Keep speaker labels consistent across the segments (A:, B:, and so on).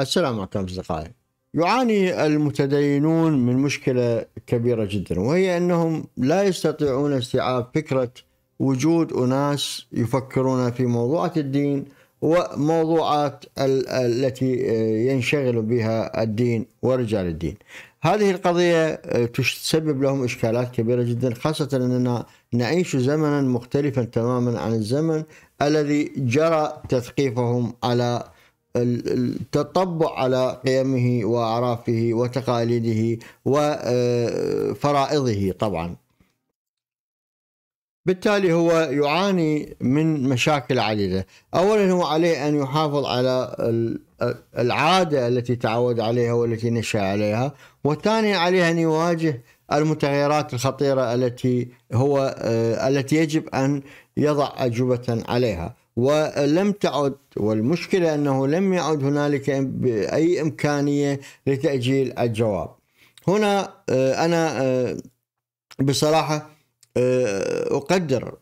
A: السلام عليكم أصدقائي يعاني المتدينون من مشكلة كبيرة جدا وهي أنهم لا يستطيعون استيعاب فكرة وجود أناس يفكرون في موضوعات الدين وموضوعات التي ينشغل بها الدين ورجال الدين هذه القضية تسبب لهم إشكالات كبيرة جدا خاصة أننا نعيش زمنا مختلفا تماما عن الزمن الذي جرى تثقيفهم على التطبع على قيمه وأعرافه وتقاليده وفرائضه آه، طبعا بالتالي هو يعاني من مشاكل عديدة أولا هو عليه أن يحافظ على العادة التي تعود عليها والتي نشأ عليها وثانيا عليه أن يواجه المتغيرات الخطيرة التي هو آه، التي يجب أن يضع أجوبة عليها ولم تعد والمشكلة أنه لم يعد هنالك أي إمكانية لتأجيل الجواب هنا آه، أنا آه، بصراحة آه، أقدر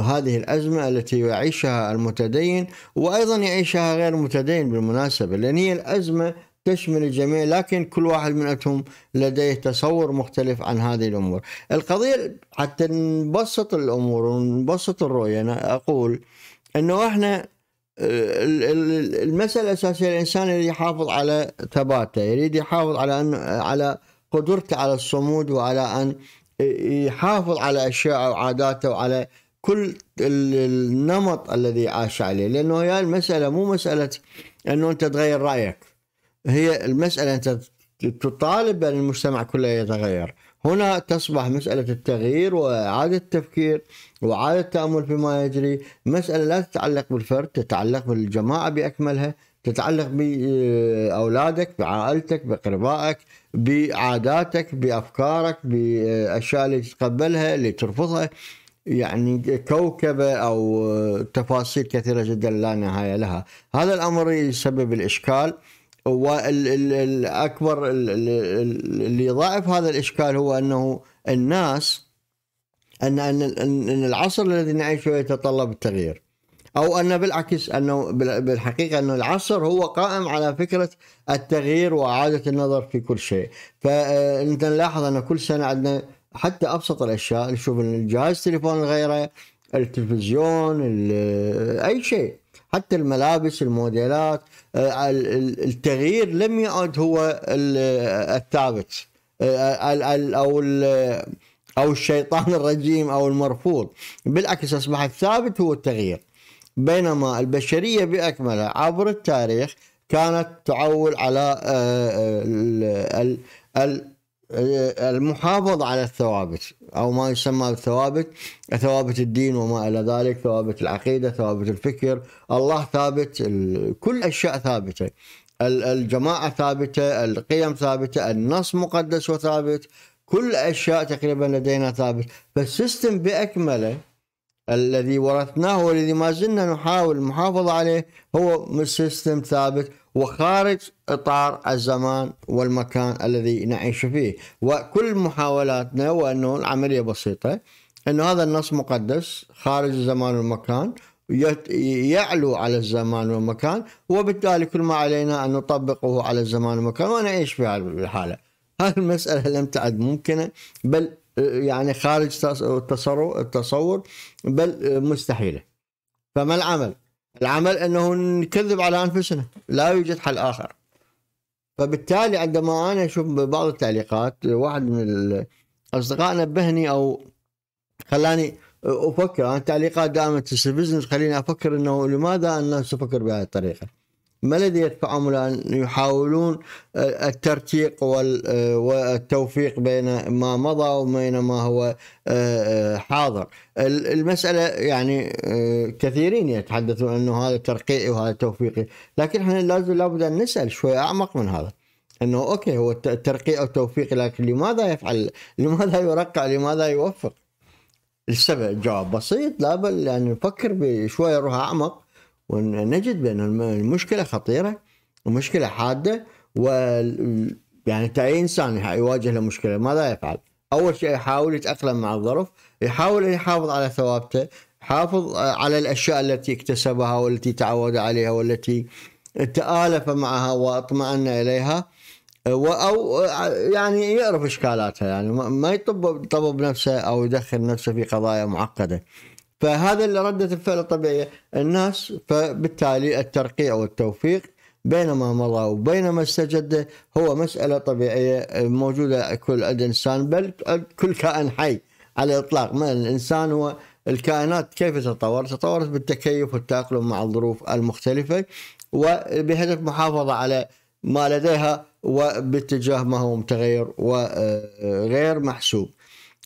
A: هذه الأزمة التي يعيشها المتدين وأيضا يعيشها غير المتدين بالمناسبة لأن هي الأزمة تشمل الجميع لكن كل واحد منهم لديه تصور مختلف عن هذه الأمور القضية حتى نبسط الأمور ونبسط الرؤية أنا أقول انه احنا المساله الاساسيه الانسان يريد يحافظ على ثباته، يريد يحافظ على ان على قدرته على الصمود وعلى ان يحافظ على اشياء وعاداته وعلى كل النمط الذي عاش عليه، لانه هي المساله مو مساله انه انت تغير رايك. هي المساله انت تطالب بان المجتمع كله يتغير، هنا تصبح مسألة التغيير وإعادة التفكير وإعادة التأمل فيما يجري مسألة لا تتعلق بالفرد تتعلق بالجماعة بأكملها تتعلق بأولادك بعائلتك بأقربائك بعاداتك بأفكارك بأشياء اللي تتقبلها اللي ترفضها يعني كوكبة أو تفاصيل كثيرة جدا لا نهاية لها هذا الأمر يسبب الإشكال والاكبر اللي يضاعف هذا الاشكال هو انه الناس ان ان العصر الذي نعيشه يتطلب التغيير او ان بالعكس انه بالحقيقه انه العصر هو قائم على فكره التغيير واعاده النظر في كل شيء فانت نلاحظ ان كل سنه عندنا حتى ابسط الاشياء نشوف الجهاز تليفون غيره التلفزيون اي شيء حتى الملابس الموديلات آه، التغيير لم يعد هو آه، الثابت آه، او او الشيطان الرجيم او المرفوض بالعكس اصبح الثابت هو التغيير بينما البشريه باكملها عبر التاريخ كانت تعول على المحافظ على الثوابت او ما يسمى بالثوابت ثوابت الدين وما الى ذلك ثوابت العقيده ثوابت الفكر الله ثابت كل اشياء ثابته الجماعه ثابته القيم ثابته النص مقدس وثابت كل اشياء تقريبا لدينا ثابت فالسيستم باكمله الذي ورثناه والذي ما زلنا نحاول المحافظة عليه هو سيستم ثابت وخارج إطار الزمان والمكان الذي نعيش فيه وكل محاولاتنا وأنه العملية بسيطة أن هذا النص مقدس خارج الزمان والمكان يعلو على الزمان والمكان وبالتالي كل ما علينا أن نطبقه على الزمان والمكان ونعيش في هذه الحالة هذه المسألة لم تعد ممكنة بل يعني خارج التصور بل مستحيلة فما العمل؟ العمل أنه نكذب على أنفسنا لا يوجد حل آخر فبالتالي عندما أنا أشوف بعض التعليقات واحد من الأصدقاء نبهني أو خلاني أفكر أنا التعليقات دائما تستفزني خليني أفكر أنه لماذا الناس تفكر بهذه الطريقة ما الذي يدفعهم الان يحاولون الترتيق والتوفيق بين ما مضى وبين ما هو آه، حاضر المساله يعني آه، كثيرين يتحدثون انه هذا ترقيعي وهذا توفيقي لكن احنا لازم لابد ان نسال شوي اعمق من هذا انه اوكي هو الترقيع او توفيق لكن لماذا يفعل لماذا يرقع لماذا يوفق السبب جواب بسيط لا بل يعني نفكر بشوية روح اعمق ونجد بأن المشكلة خطيرة ومشكلة حادة و يعني أي إنسان يواجه له مشكلة ماذا يفعل؟ أول شيء يحاول يتأقلم مع الظرف يحاول أن يحافظ على ثوابته يحافظ على الأشياء التي اكتسبها والتي تعود عليها والتي تآلف معها واطمأن إليها أو يعني يعرف إشكالاتها يعني ما يطب طبب نفسه أو يدخل نفسه في قضايا معقدة فهذا اللي ردة الفعل الطبيعية الناس فبالتالي الترقيع والتوفيق بين ما مضى وبين ما هو مسألة طبيعية موجودة كل إنسان بل كل كائن حي على الإطلاق ما الإنسان هو الكائنات كيف تطورت؟ تطورت بالتكيف والتأقلم مع الظروف المختلفة وبهدف محافظة على ما لديها وباتجاه ما هو متغير وغير محسوب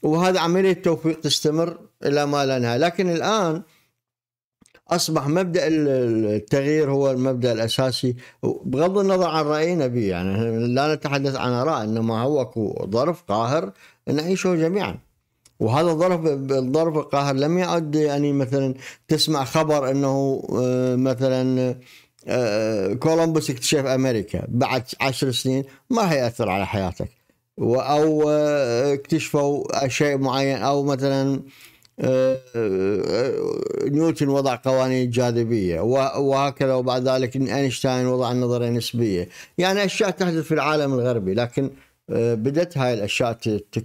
A: وهذا عملية توفيق تستمر إلى ما لا نهاية لكن الآن أصبح مبدأ التغيير هو المبدأ الأساسي بغض النظر عن رأينا به يعني لا نتحدث عن آراء إنما هو أكو ظرف قاهر نعيشه جميعا وهذا الظرف الظرف القاهر لم يعد يعني مثلا تسمع خبر انه آه، مثلا كولومبوس آه، آه، اكتشف امريكا بعد عشر سنين ما هيأثر على حياتك او آه، اكتشفوا شيء معين او مثلا آه، آه، نيوتن وضع قوانين الجاذبيه وهكذا وبعد ذلك اينشتاين وضع النظريه النسبيه يعني اشياء تحدث في العالم الغربي لكن بدت هاي الاشياء تك...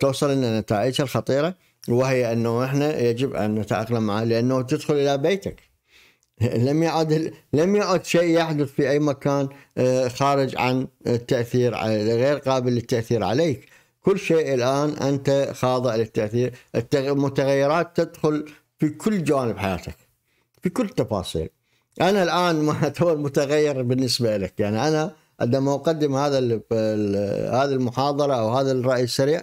A: توصل لنا نتائجها الخطيره وهي انه احنا يجب ان نتاقلم معها لانه تدخل الى بيتك لم يعد لم يعد شيء يحدث في اي مكان آه، خارج عن التاثير غير قابل للتاثير عليك كل شيء الان انت خاضع للتاثير المتغيرات تدخل في كل جوانب حياتك في كل التفاصيل انا الان هو المتغير بالنسبه لك يعني انا عندما اقدم هذا هذه المحاضره او هذا الراي السريع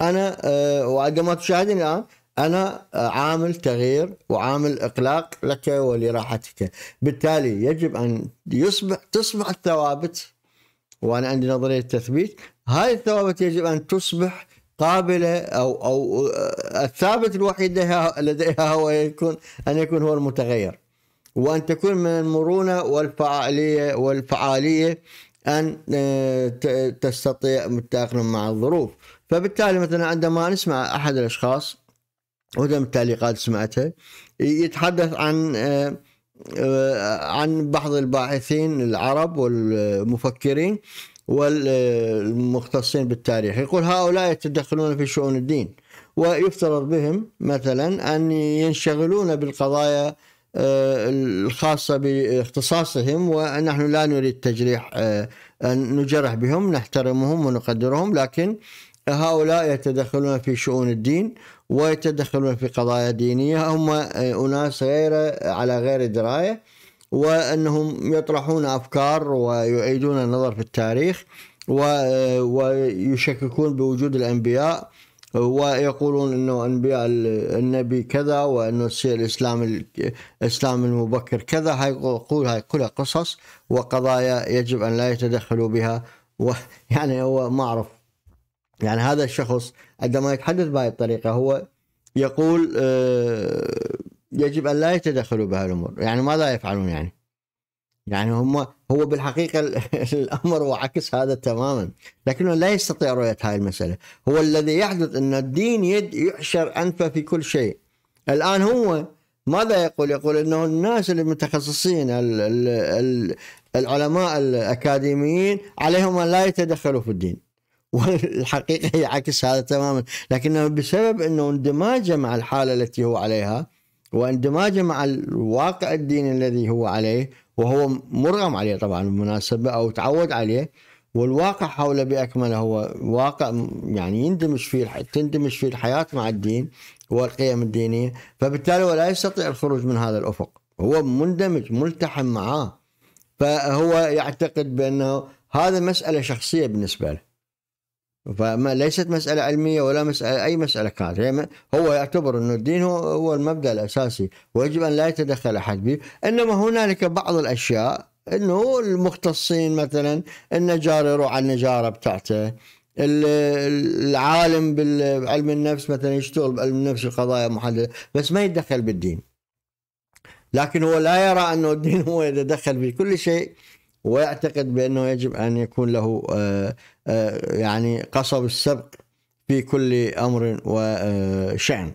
A: انا آه، وعندما تشاهدني الان أنا عامل تغيير وعامل إقلاق لك ولراحتك بالتالي يجب أن يصبح تصبح الثوابت وأنا عندي نظرية تثبيت هاي الثوابت يجب أن تصبح قابلة أو أو آه، الثابت الوحيد لديها هو يكون أن يكون هو المتغير وأن تكون من المرونة والفعالية والفعالية أن آه، تستطيع التأقلم مع الظروف فبالتالي مثلا عندما نسمع أحد الأشخاص وهذا من التعليقات سمعتها يتحدث عن عن بعض الباحثين العرب والمفكرين والمختصين بالتاريخ يقول هؤلاء يتدخلون في شؤون الدين ويفترض بهم مثلا أن ينشغلون بالقضايا الخاصة باختصاصهم ونحن لا نريد تجريح أن نجرح بهم نحترمهم ونقدرهم لكن هؤلاء يتدخلون في شؤون الدين ويتدخلون في قضايا دينية هم آه، أناس غير على غير دراية وأنهم يطرحون أفكار ويعيدون النظر في التاريخ آه، ويشككون بوجود الأنبياء ويقولون انه انبياء النبي كذا وانه الاسلام الاسلام المبكر كذا هاي يقول هاي كلها قصص وقضايا يجب ان لا يتدخلوا بها ويعني هو ما اعرف يعني هذا الشخص عندما يتحدث بهذه الطريقة هو يقول آه، يجب أن لا يتدخلوا بهذه الأمور يعني ماذا يفعلون يعني يعني هم هو بالحقيقة الأمر وعكس هذا تماما لكنه لا يستطيع رؤية هذه المسألة هو الذي يحدث أن الدين يد يحشر أنفه في كل شيء الآن هو ماذا يقول يقول أنه الناس المتخصصين العلماء الأكاديميين عليهم أن لا يتدخلوا في الدين والحقيقة هي عكس هذا تماما لكنه بسبب أنه اندماجه مع الحالة التي هو عليها واندماجه مع الواقع الديني الذي هو عليه وهو مرغم عليه طبعا بالمناسبة أو تعود عليه والواقع حوله بأكمله هو واقع يعني يندمج فيه تندمج فيه الحياة مع الدين والقيم الدينية فبالتالي هو لا يستطيع الخروج من هذا الأفق هو مندمج ملتحم معاه فهو يعتقد بأنه هذا مسألة شخصية بالنسبة له فليست مسألة علمية ولا مسألة أي مسألة كانت هو يعتبر أنه الدين هو, هو المبدأ الأساسي ويجب أن لا يتدخل أحد به إنما هنالك بعض الأشياء أنه المختصين مثلا النجار يروح على النجارة بتاعته العالم بعلم النفس مثلا يشتغل بعلم النفس القضايا محددة بس ما يتدخل بالدين لكن هو لا يرى أنه الدين هو يتدخل في كل شيء ويعتقد بأنه يجب أن يكون له آه، آه، يعني قصب السبق في كل أمر وشأن آه،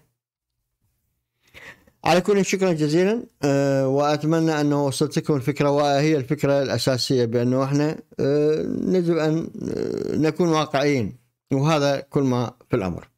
A: على كل شكرا جزيلا واتمنى انه وصلت لكم الفكره وهي الفكره الاساسيه بانه احنا يجب ان نكون واقعيين وهذا كل ما في الامر